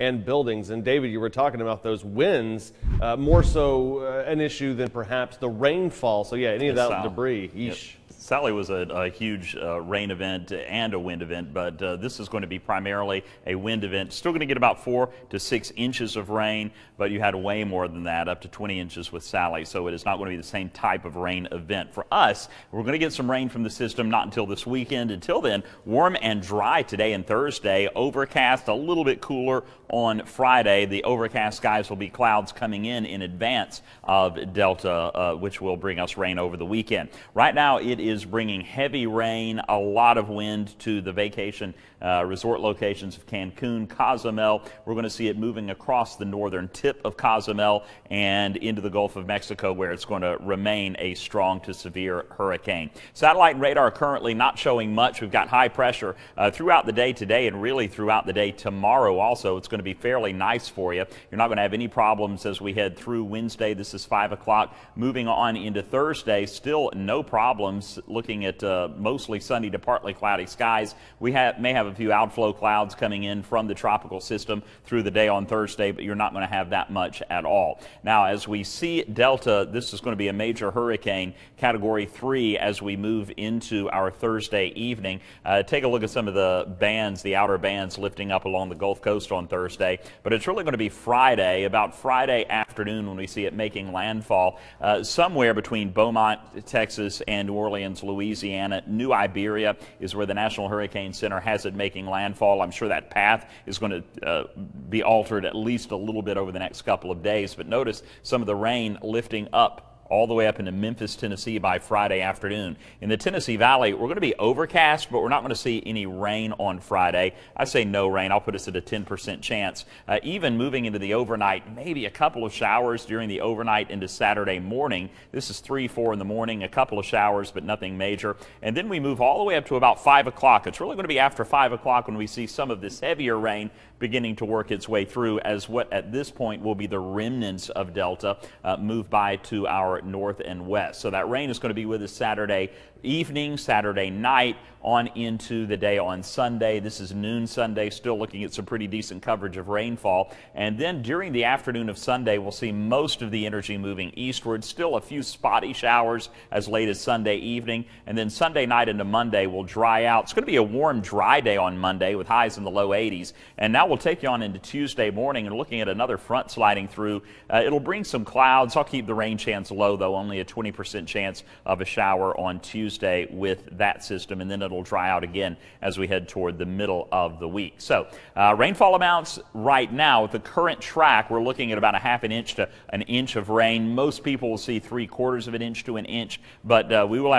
and buildings. And David, you were talking about those winds, uh, more so uh, an issue than perhaps the rainfall. So yeah, any of that debris, yeesh. Yep. Sally was a, a huge uh, rain event and a wind event, but uh, this is going to be primarily a wind event. Still going to get about four to six inches of rain, but you had way more than that, up to 20 inches with Sally. So it is not going to be the same type of rain event. For us, we're going to get some rain from the system, not until this weekend. Until then, warm and dry today and Thursday. Overcast, a little bit cooler on Friday. The overcast skies will be clouds coming in in advance of Delta, uh, which will bring us rain over the weekend. Right now, it is is bringing heavy rain, a lot of wind to the vacation uh, resort locations of Cancun, Cozumel. We're going to see it moving across the northern tip of Cozumel and into the Gulf of Mexico, where it's going to remain a strong to severe hurricane. Satellite and radar currently not showing much. We've got high pressure uh, throughout the day today and really throughout the day tomorrow also. It's going to be fairly nice for you. You're not going to have any problems as we head through Wednesday. This is 5 o'clock. Moving on into Thursday, still no problems looking at uh, mostly sunny to partly cloudy skies. We have, may have a few outflow clouds coming in from the tropical system through the day on Thursday, but you're not going to have that much at all. Now, as we see Delta, this is going to be a major hurricane, Category 3, as we move into our Thursday evening. Uh, take a look at some of the bands, the outer bands lifting up along the Gulf Coast on Thursday, but it's really going to be Friday, about Friday afternoon when we see it making landfall uh, somewhere between Beaumont, Texas, and New Orleans. Orleans, Louisiana. New Iberia is where the National Hurricane Center has it making landfall. I'm sure that path is going to uh, be altered at least a little bit over the next couple of days. But notice some of the rain lifting up all the way up into Memphis, Tennessee by Friday afternoon. In the Tennessee Valley, we're going to be overcast, but we're not going to see any rain on Friday. I say no rain. I'll put us at a 10% chance. Uh, even moving into the overnight, maybe a couple of showers during the overnight into Saturday morning. This is 3, 4 in the morning, a couple of showers, but nothing major. And then we move all the way up to about 5 o'clock. It's really going to be after 5 o'clock when we see some of this heavier rain beginning to work its way through as what at this point will be the remnants of Delta uh, move by to our north and west. So that rain is going to be with us Saturday evening, Saturday night, on into the day on Sunday. This is noon Sunday, still looking at some pretty decent coverage of rainfall. And then during the afternoon of Sunday, we'll see most of the energy moving eastward. Still a few spotty showers as late as Sunday evening. And then Sunday night into Monday will dry out. It's going to be a warm, dry day on Monday with highs in the low 80s. And now we'll take you on into Tuesday morning and looking at another front sliding through. Uh, it'll bring some clouds. I'll keep the rain chance low low, though, only a 20% chance of a shower on Tuesday with that system, and then it'll dry out again as we head toward the middle of the week. So uh, rainfall amounts right now, the current track, we're looking at about a half an inch to an inch of rain. Most people will see three quarters of an inch to an inch, but uh, we will have